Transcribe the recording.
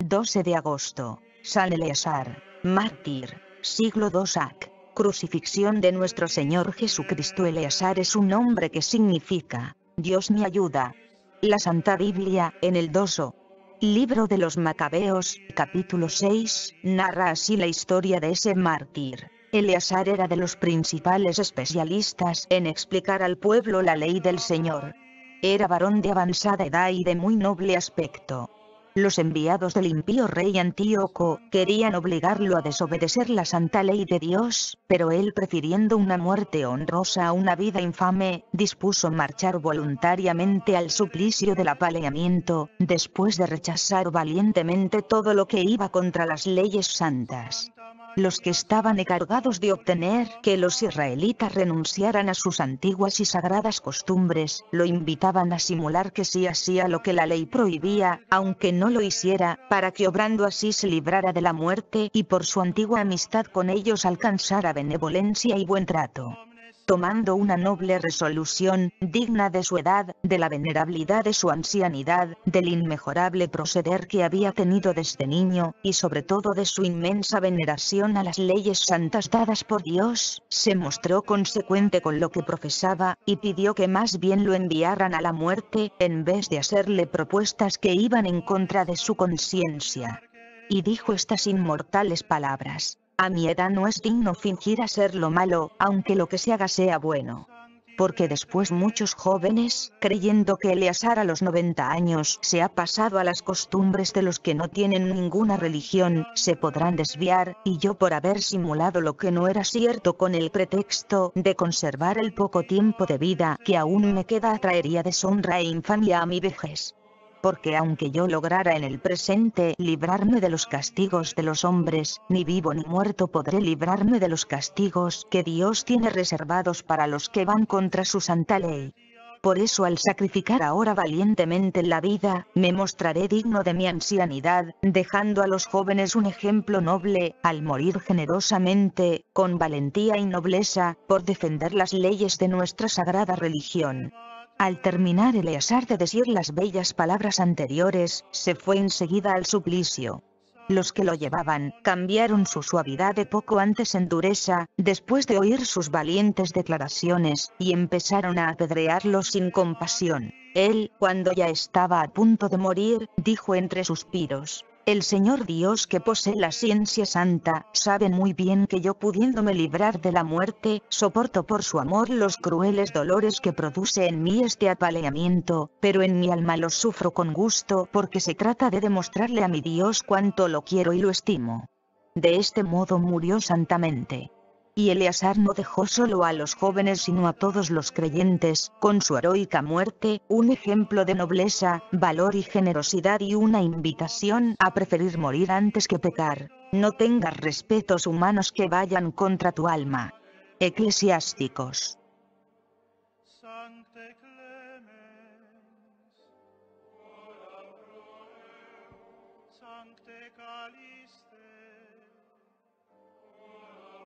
12 de agosto, San Eleazar, mártir, siglo II AC, crucifixión de nuestro Señor Jesucristo. Eleazar es un nombre que significa, Dios me ayuda. La Santa Biblia, en el 2 Libro de los Macabeos, capítulo 6, narra así la historia de ese mártir. Eleazar era de los principales especialistas en explicar al pueblo la ley del Señor. Era varón de avanzada edad y de muy noble aspecto. Los enviados del impío rey Antíoco querían obligarlo a desobedecer la santa ley de Dios, pero él prefiriendo una muerte honrosa a una vida infame, dispuso marchar voluntariamente al suplicio del apaleamiento, después de rechazar valientemente todo lo que iba contra las leyes santas los que estaban encargados de obtener que los israelitas renunciaran a sus antiguas y sagradas costumbres, lo invitaban a simular que sí hacía lo que la ley prohibía, aunque no lo hiciera, para que obrando así se librara de la muerte y por su antigua amistad con ellos alcanzara benevolencia y buen trato tomando una noble resolución, digna de su edad, de la venerabilidad de su ancianidad, del inmejorable proceder que había tenido desde niño, y sobre todo de su inmensa veneración a las leyes santas dadas por Dios, se mostró consecuente con lo que profesaba, y pidió que más bien lo enviaran a la muerte, en vez de hacerle propuestas que iban en contra de su conciencia. Y dijo estas inmortales palabras. A mi edad no es digno fingir hacer lo malo, aunque lo que se haga sea bueno. Porque después muchos jóvenes, creyendo que Eleazar a los 90 años se ha pasado a las costumbres de los que no tienen ninguna religión, se podrán desviar, y yo por haber simulado lo que no era cierto con el pretexto de conservar el poco tiempo de vida que aún me queda atraería deshonra e infamia a mi vejez porque aunque yo lograra en el presente librarme de los castigos de los hombres, ni vivo ni muerto podré librarme de los castigos que Dios tiene reservados para los que van contra su santa ley. Por eso al sacrificar ahora valientemente la vida, me mostraré digno de mi ancianidad, dejando a los jóvenes un ejemplo noble, al morir generosamente, con valentía y nobleza, por defender las leyes de nuestra sagrada religión. Al terminar Eleazar de decir las bellas palabras anteriores, se fue enseguida al suplicio. Los que lo llevaban, cambiaron su suavidad de poco antes en dureza, después de oír sus valientes declaraciones, y empezaron a apedrearlo sin compasión. Él, cuando ya estaba a punto de morir, dijo entre suspiros, el Señor Dios que posee la ciencia santa, sabe muy bien que yo pudiéndome librar de la muerte, soporto por su amor los crueles dolores que produce en mí este apaleamiento, pero en mi alma los sufro con gusto porque se trata de demostrarle a mi Dios cuánto lo quiero y lo estimo. De este modo murió santamente. Y Eleazar no dejó solo a los jóvenes sino a todos los creyentes, con su heroica muerte, un ejemplo de nobleza, valor y generosidad y una invitación a preferir morir antes que pecar. No tengas respetos humanos que vayan contra tu alma. Eclesiásticos.